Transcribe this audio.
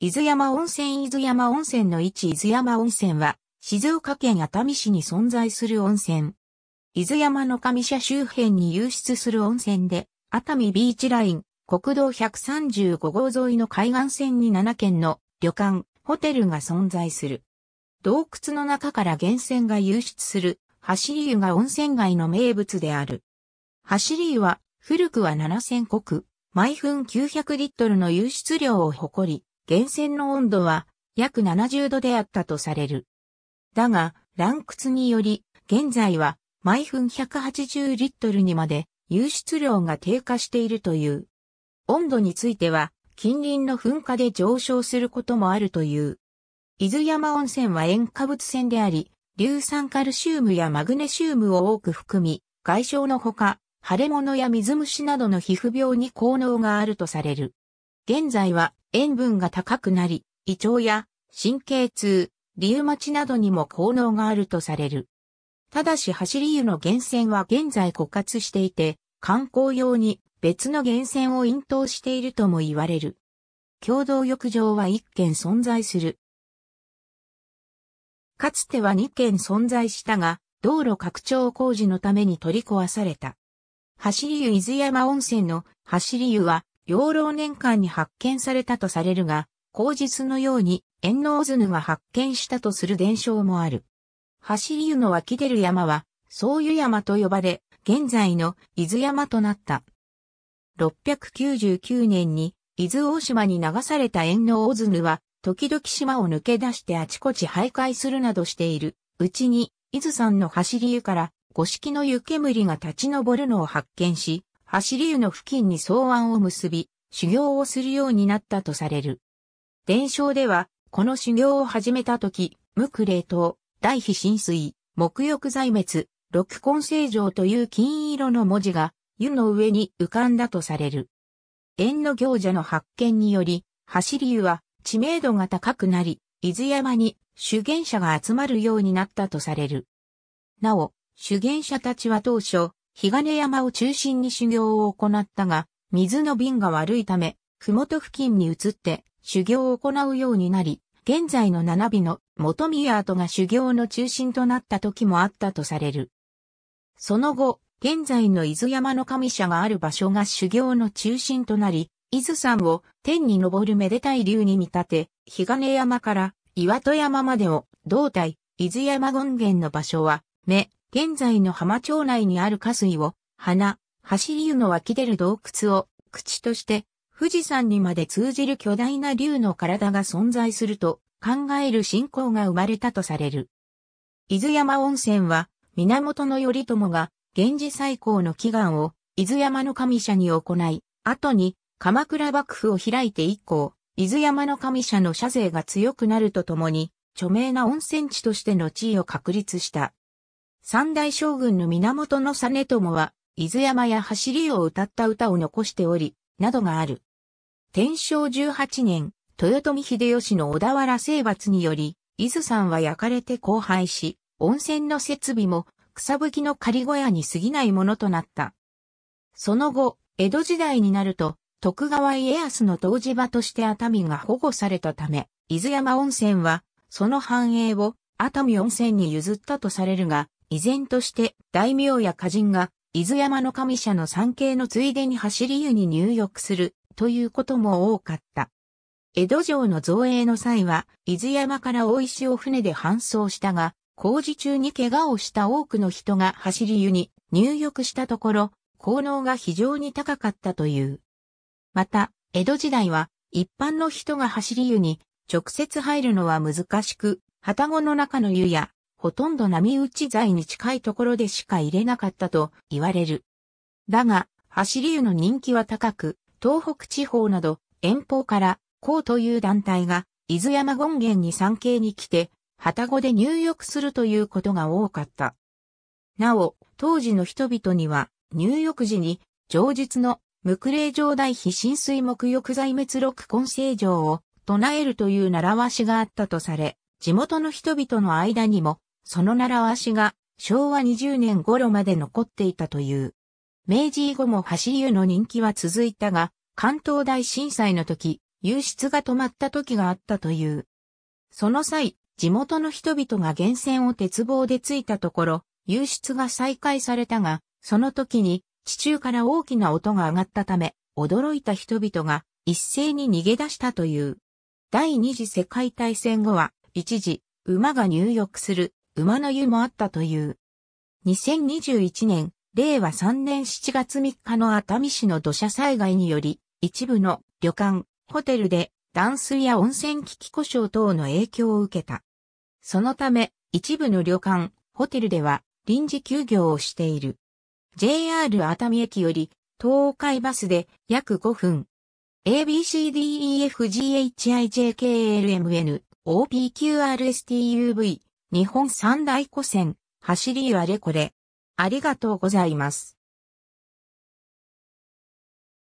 伊豆山温泉伊豆山温泉の位置伊豆山温泉は、静岡県熱海市に存在する温泉。伊豆山の上社周辺に湧出する温泉で、熱海ビーチライン、国道135号沿いの海岸線に7軒の旅館、ホテルが存在する。洞窟の中から源泉が湧出する、走り湯が温泉街の名物である。走り湯は、古くは7000石、毎分900リットルの湧出量を誇り、源泉の温度は約70度であったとされる。だが、乱屈により、現在は毎分180リットルにまで湧出量が低下しているという。温度については、近隣の噴火で上昇することもあるという。伊豆山温泉は塩化物泉であり、硫酸カルシウムやマグネシウムを多く含み、外傷のほか、腫れ物や水虫などの皮膚病に効能があるとされる。現在は塩分が高くなり、胃腸や神経痛、リウマチなどにも効能があるとされる。ただし走り湯の源泉は現在枯渇していて、観光用に別の源泉を引頭しているとも言われる。共同浴場は1軒存在する。かつては2軒存在したが、道路拡張工事のために取り壊された。走り湯伊豆山温泉の走り湯は養老年間に発見されたとされるが、口実のように遠納ヌが発見したとする伝承もある。走り湯の湧き出る山は、総湯山と呼ばれ、現在の伊豆山となった。699年に伊豆大島に流された遠納ヌは、時々島を抜け出してあちこち徘徊するなどしているうちに、伊豆山の走り湯から五色の湯煙が立ち上るのを発見し、走り湯の付近に草案を結び、修行をするようになったとされる。伝承では、この修行を始めた時、無垢霊凍、大非浸水、木浴在滅、六根成城という金色の文字が、湯の上に浮かんだとされる。縁の行者の発見により、走り湯は知名度が高くなり、伊豆山に修験者が集まるようになったとされる。なお、修験者たちは当初、日金山を中心に修行を行ったが、水の瓶が悪いため、麓付近に移って修行を行うようになり、現在の七尾の元宮跡が修行の中心となった時もあったとされる。その後、現在の伊豆山の神社がある場所が修行の中心となり、伊豆山を天に昇るめでたい竜に見立て、日金山から岩戸山までを胴体、伊豆山権現の場所は、目、現在の浜町内にある河水を、花、走り湯の湧き出る洞窟を、口として、富士山にまで通じる巨大な竜の体が存在すると考える信仰が生まれたとされる。伊豆山温泉は、源頼朝が、源氏最高の祈願を、伊豆山の神社に行い、後に、鎌倉幕府を開いて以降、伊豆山の神社の社勢が強くなるとともに、著名な温泉地としての地位を確立した。三大将軍の源の実朝は、伊豆山や走りを歌った歌を残しており、などがある。天正18年、豊臣秀吉の小田原征伐により、伊豆山は焼かれて荒廃し、温泉の設備も草吹きの仮小屋に過ぎないものとなった。その後、江戸時代になると、徳川家康の湯治場として熱海が保護されたため、伊豆山温泉は、その繁栄を熱海温泉に譲ったとされるが、依然として大名や歌人が伊豆山の神社の参詣のついでに走り湯に入浴するということも多かった。江戸城の造営の際は、伊豆山から大石を船で搬送したが、工事中に怪我をした多くの人が走り湯に入浴したところ、効能が非常に高かったという。また、江戸時代は、一般の人が走り湯に直接入るのは難しく、旗子の中の湯やほとんど波打ち材に近いところでしか入れなかったと言われる。だが、走り湯の人気は高く、東北地方など遠方からこうという団体が伊豆山権現に参詣に来て、旗子で入浴するということが多かった。なお、当時の人々には、入浴時に、上日の、無霊状大非浸水木浴剤滅録根性状を唱えるという習わしがあったとされ、地元の人々の間にもその習わしが昭和20年頃まで残っていたという。明治以後も走り湯の人気は続いたが、関東大震災の時、流出が止まった時があったという。その際、地元の人々が源泉を鉄棒でついたところ、流出が再開されたが、その時に地中から大きな音が上がったため、驚いた人々が一斉に逃げ出したという。第二次世界大戦後は、一時、馬が入浴する馬の湯もあったという。2021年、令和3年7月3日の熱海市の土砂災害により、一部の旅館、ホテルで断水や温泉危機故障等の影響を受けた。そのため、一部の旅館、ホテルでは臨時休業をしている。JR 熱海駅より東海バスで約5分。ABCDEFGHIJKLMN OPQRSTUV 日本三大古戦、走りはレコレ。ありがとうございます。